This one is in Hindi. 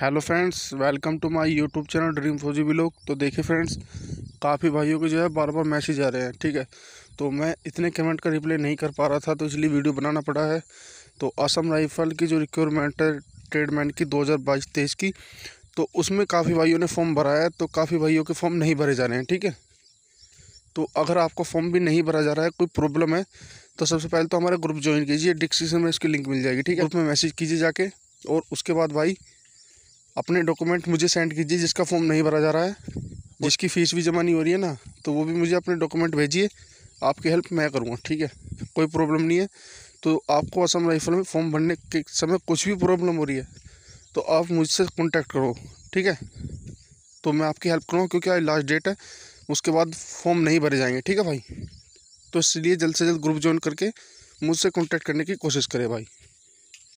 hello friends welcome to my YouTube channel dream Fauji blog तो देखिए फ्रेंड्स काफ़ी भाइयों के जो है बार बार मैसेज आ रहे हैं ठीक है तो मैं इतने कमेंट का रिप्लाई नहीं कर पा रहा था तो इसलिए वीडियो बनाना पड़ा है तो असम राइफल की जो रिक्वायरमेंट है ट्रेडमेंट की दो हज़ार की तो उसमें काफ़ी भाइयों ने फॉर्म भरा है तो काफ़ी भाइयों के फॉर्म नहीं भरे जा रहे हैं ठीक है तो अगर आपको फॉर्म भी नहीं भरा जा रहा है कोई प्रॉब्लम है तो सबसे पहले तो हमारा ग्रुप ज्वाइन कीजिए डिस्क्रिप्शन में इसकी लिंक मिल जाएगी ठीक है ग्रुप में मैसेज कीजिए जाके और उसके बाद भाई अपने डॉक्यूमेंट मुझे सेंड कीजिए जिसका फॉर्म नहीं भरा जा रहा है जिसकी फ़ीस भी जमा नहीं हो रही है ना तो वो भी मुझे अपने डॉक्यूमेंट भेजिए आपकी हेल्प मैं करूँगा ठीक है कोई प्रॉब्लम नहीं है तो आपको असम राइफल में फॉर्म भरने के समय कुछ भी प्रॉब्लम हो रही है तो आप मुझसे कॉन्टैक्ट करो ठीक है तो मैं आपकी हेल्प करूँगा क्योंकि आज लास्ट डेट है उसके बाद फॉर्म नहीं भरे जाएंगे ठीक है भाई तो इसलिए जल्द से जल्द ग्रुप ज्वाइन करके मुझसे कॉन्टैक्ट करने की कोशिश करें भाई